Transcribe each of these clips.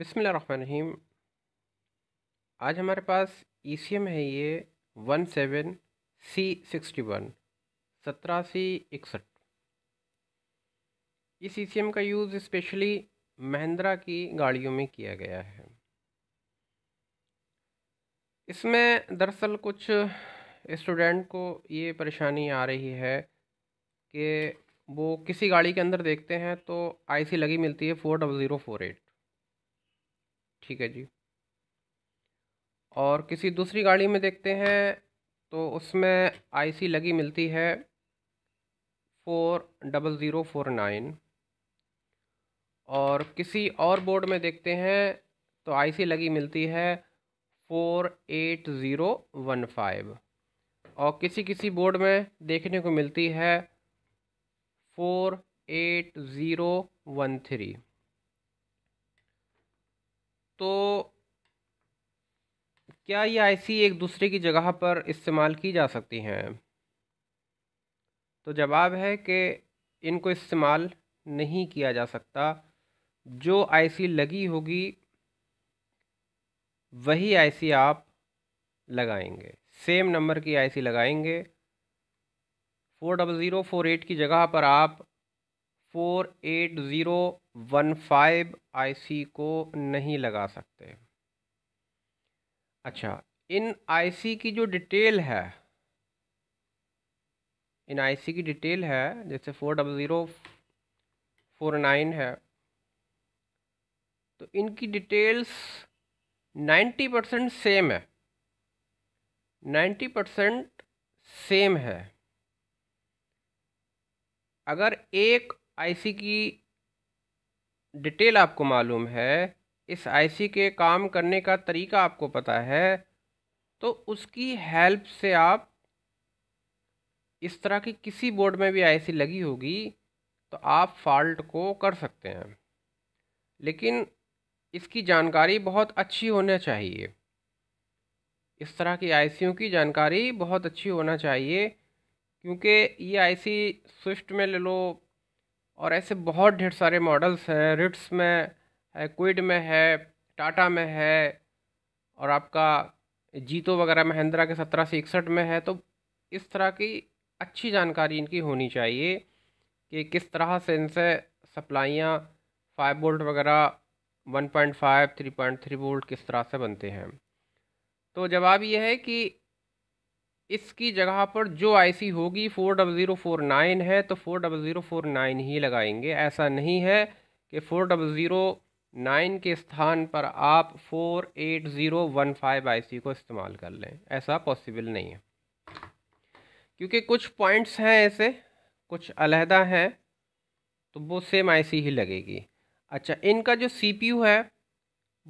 रहीम आज हमारे पास ई C M है ये one seven C sixty one सत्रह सी इकसठ इस ई सी एम का यूज़ स्पेशली महिंद्रा की गाड़ियों में किया गया है इसमें दरअसल कुछ स्टूडेंट को ये परेशानी आ रही है कि वो किसी गाड़ी के अंदर देखते हैं तो आईसी लगी मिलती है four double zero four eight ठीक है जी और किसी दूसरी गाड़ी में देखते हैं तो उसमें आईसी लगी मिलती है four double zero four nine और किसी और बोर्ड में देखते हैं तो आईसी लगी मिलती है four eight zero one five और किसी किसी बोर्ड में देखने को मिलती है four eight zero one three तो क्या ये आईसी एक दूसरे की जगह पर इस्तेमाल की जा सकती हैं तो जवाब है कि इनको इस्तेमाल नहीं किया जा सकता जो आईसी लगी होगी वही आईसी आप लगाएंगे सेम नंबर की आईसी लगाएंगे four double zero four eight की जगह पर आप four eight zero one five I को नहीं लगा सकते अच्छा इन आईसी की जो डिटेल है इन आईसी की डिटेल है जैसे four double zero four nine है तो इनकी डिटेल्स नाइन्टी परसेंट सेम है नाइन्टी परसेंट सेम है अगर एक आईसी की डिटेल आपको मालूम है इस आईसी के काम करने का तरीका आपको पता है तो उसकी हेल्प से आप इस तरह की किसी बोर्ड में भी आईसी लगी होगी तो आप फॉल्ट को कर सकते हैं लेकिन इसकी जानकारी बहुत अच्छी होना चाहिए इस तरह की आईसीयू की जानकारी बहुत अच्छी होना चाहिए क्योंकि ये आईसी स्विफ्ट में ले लो और ऐसे बहुत ढेर सारे मॉडल्स हैं रिट्स में है क्विड में है टाटा में है और आपका जीतो वगैरह महिंद्रा के सत्रह से इकसठ में है तो इस तरह की अच्छी जानकारी इनकी होनी चाहिए कि किस तरह से इनसे सप्लाइयाँ फाइव बोल्ट वगैरह one point five three point three volt किस तरह से बनते हैं तो जवाब यह है कि इसकी जगह पर जो आईसी होगी four double zero four nine है तो four double zero four nine ही लगाएंगे ऐसा नहीं है कि फ़ोर डबल ज़ीरो नाइन के स्थान पर आप four eight zero one five I को इस्तेमाल कर लें ऐसा पॉसिबल नहीं है क्योंकि कुछ पॉइंट्स हैं ऐसे कुछ अलहदा हैं तो वो सेम आईसी ही लगेगी अच्छा इनका जो सीपीयू है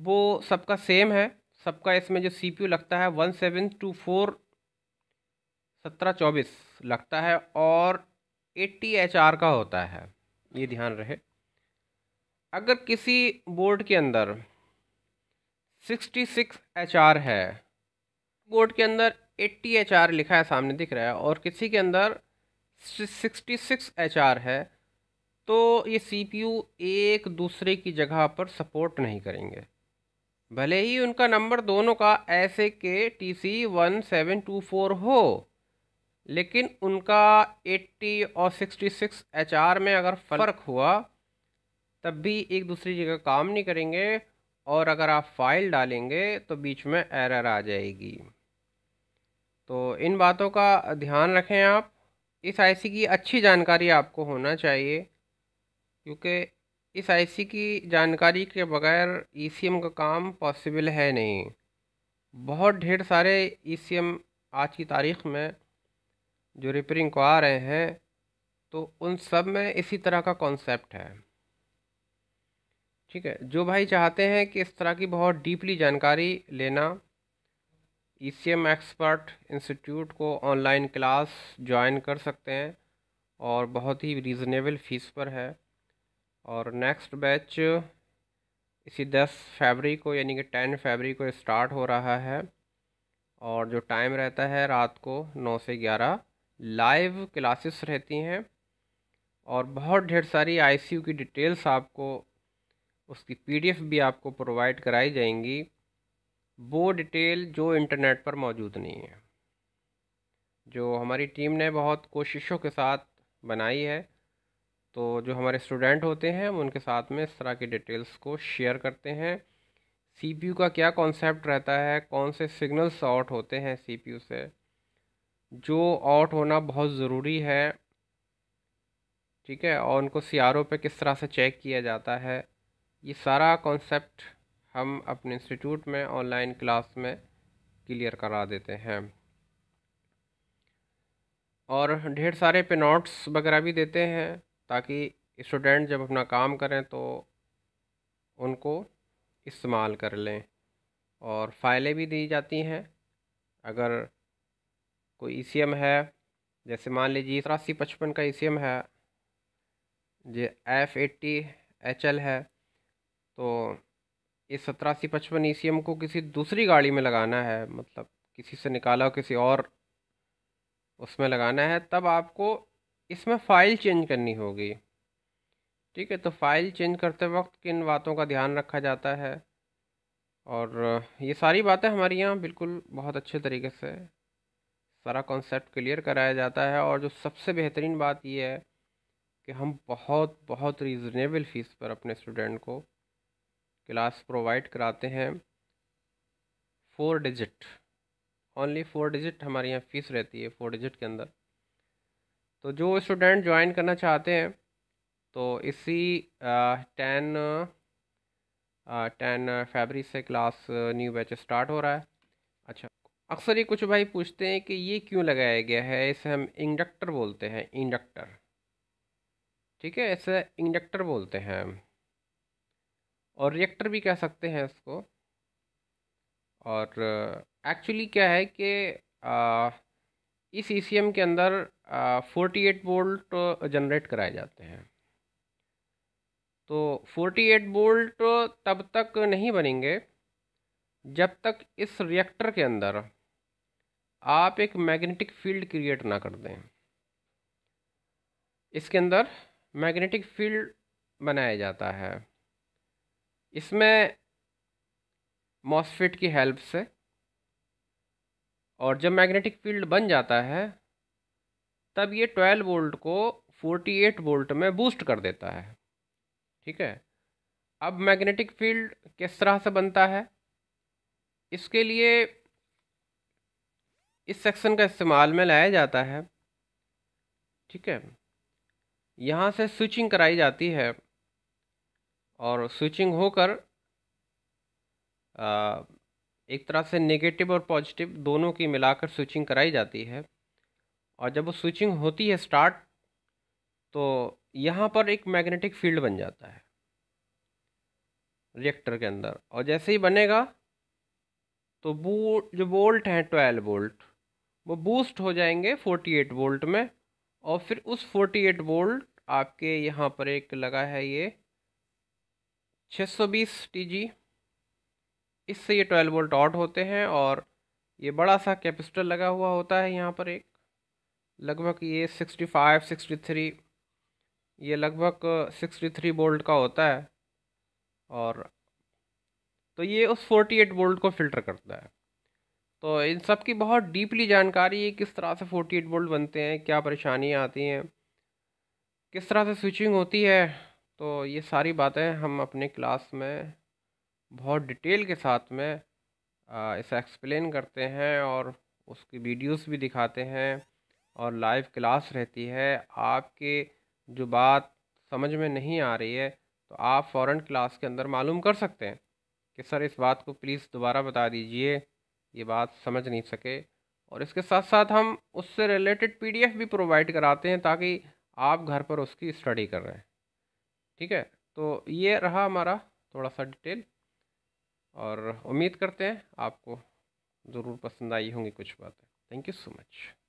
वो सबका सेम है सबका इसमें जो सीपीयू लगता है वन सेवन टू फोर सत्रह चौबीस लगता है और एट्टी एच आर का होता है ये ध्यान रहे अगर किसी बोर्ड के अंदर सिक्सटी सिक्स एच आर है बोर्ड के अंदर एट्टी एच आर लिखा है सामने दिख रहा है और किसी के अंदर सिक्सटी सिक्स एच आर है तो ये सी पी यू एक दूसरे की जगह पर सपोर्ट नहीं करेंगे भले ही उनका नंबर दोनों का ऐसे के T C one seven two four हो लेकिन उनका 80 और 66 एचआर में अगर फ़र्क हुआ तब भी एक दूसरी जगह काम नहीं करेंगे और अगर आप फाइल डालेंगे तो बीच में एरर आ जाएगी तो इन बातों का ध्यान रखें आप इस आईसी की अच्छी जानकारी आपको होना चाहिए क्योंकि इस आईसी की जानकारी के बगैर ईसीएम e का काम पॉसिबल है नहीं बहुत ढेर सारे ईसीएम e आज की तारीख़ में जो रिपेयरिंग को आ रहे हैं तो उन सब में इसी तरह का कॉन्सेप्ट है ठीक है जो भाई चाहते हैं कि इस तरह की बहुत डीपली जानकारी लेना ई एक्सपर्ट इंस्टीट्यूट को ऑनलाइन क्लास ज्वाइन कर सकते हैं और बहुत ही रीज़नेबल फ़ीस पर है और नेक्स्ट बैच इसी 10 फरवरी को यानी कि 10 फरवरी को स्टार्ट हो रहा है और जो टाइम रहता है रात को 9 से ग्यारह लाइव क्लासेस रहती हैं और बहुत ढेर सारी आईसीयू की डिटेल्स आपको उसकी पीडीएफ भी आपको प्रोवाइड कराई जाएंगी वो डिटेल जो इंटरनेट पर मौजूद नहीं है जो हमारी टीम ने बहुत कोशिशों के साथ बनाई है तो जो हमारे स्टूडेंट होते हैं हम उनके साथ में इस तरह की डिटेल्स को शेयर करते हैं सीपीयू का क्या कॉन्सेप्ट रहता है कौन से सिग्नल्स आउट होते हैं सीपीयू से जो आउट होना बहुत ज़रूरी है ठीक है और उनको सीआरओ पे किस तरह से चेक किया जाता है ये सारा कॉन्सेप्ट हम अपने इंस्टीट्यूट में ऑनलाइन क्लास में क्लियर करा देते हैं और ढेर सारे पे नोट्स वगैरह भी देते हैं ताकि स्टूडेंट जब अपना काम करें तो उनको इस्तेमाल कर लें और फाइलें भी दी जाती हैं अगर कोई ई है जैसे मान लीजिए तिरासी पचपन का ई है J F eighty H L है तो इस सतरासी पचपन ई को किसी दूसरी गाड़ी में लगाना है मतलब किसी से निकाला हो किसी और उसमें लगाना है तब आपको इसमें फ़ाइल चेंज करनी होगी ठीक है तो फ़ाइल चेंज करते वक्त किन बातों का ध्यान रखा जाता है और ये सारी बातें हमारे यहाँ बिल्कुल बहुत अच्छे तरीके से सारा कॉन्सेप्ट क्लियर कराया जाता है और जो सबसे बेहतरीन बात यह है कि हम बहुत बहुत रीज़नेबल फ़ीस पर अपने स्टूडेंट को क्लास प्रोवाइड कराते हैं four digit only four digit हमारे यहाँ फ़ीस रहती है फोर डिजिट के अंदर तो जो स्टूडेंट ज्वाइन करना चाहते हैं तो इसी टेन टेन फेबरी से क्लास न्यू बैच स्टार्ट हो रहा है अच्छा अक्सर ये कुछ भाई पूछते हैं कि ये क्यों लगाया गया है इसे हम इंडक्टर बोलते हैं इंडक्टर ठीक है इसे इंडक्टर बोलते हैं और रिएक्टर भी कह सकते हैं इसको और एक्चुअली क्या है कि इस ई के अंदर फोर्टी एट बोल्ट जनरेट कराए जाते हैं तो फोर्टी एट बोल्ट तब तक नहीं बनेंगे जब तक इस रिएक्टर के अंदर आप एक मैग्नेटिक फील्ड क्रिएट ना कर दें इसके अंदर मैग्नेटिक फील्ड बनाया जाता है इसमें मॉसफिट की हेल्प से और जब मैग्नेटिक फील्ड बन जाता है तब ये 12 वोल्ट को 48 वोल्ट में बूस्ट कर देता है ठीक है अब मैग्नेटिक फील्ड किस तरह से बनता है इसके लिए इस सेक्शन का इस्तेमाल में लाया जाता है ठीक है यहाँ से स्विचिंग कराई जाती है और स्विचिंग होकर एक तरह से नेगेटिव और पॉजिटिव दोनों की मिलाकर स्विचिंग कराई जाती है और जब वो स्विचिंग होती है स्टार्ट तो यहाँ पर एक मैग्नेटिक फील्ड बन जाता है रिएक्टर के अंदर और जैसे ही बनेगा तो वो जो बोल्ट हैं ट्वेल्व बोल्ट वो बूस्ट हो जाएंगे 48 वोल्ट में और फिर उस 48 वोल्ट आपके यहाँ पर एक लगा है ये 620 टीजी इससे ये 12 वोल्ट आउट होते हैं और ये बड़ा सा कैपेसिटर लगा हुआ होता है यहाँ पर एक लगभग ये 65 63 ये लगभग 63 वोल्ट का होता है और तो ये उस 48 वोल्ट को फिल्टर करता है तो इन सब की बहुत डीपली जानकारी है किस तरह से 48 वोल्ट बनते हैं क्या परेशानियाँ आती हैं किस तरह से स्विचिंग होती है तो ये सारी बातें हम अपने क्लास में बहुत डिटेल के साथ में इसे एक्सप्लेन करते हैं और उसकी वीडियोस भी दिखाते हैं और लाइव क्लास रहती है आपके जो बात समझ में नहीं आ रही है तो आप फ़ौरन क्लास के अंदर मालूम कर सकते हैं कि सर इस बात को प्लीज़ दोबारा बता दीजिए ये बात समझ नहीं सके और इसके साथ साथ हम उससे रिलेटेड पीडीएफ भी प्रोवाइड कराते हैं ताकि आप घर पर उसकी स्टडी कर रहे हैं ठीक है तो ये रहा हमारा थोड़ा सा डिटेल और उम्मीद करते हैं आपको ज़रूर पसंद आई होंगी कुछ बातें थैंक यू सो मच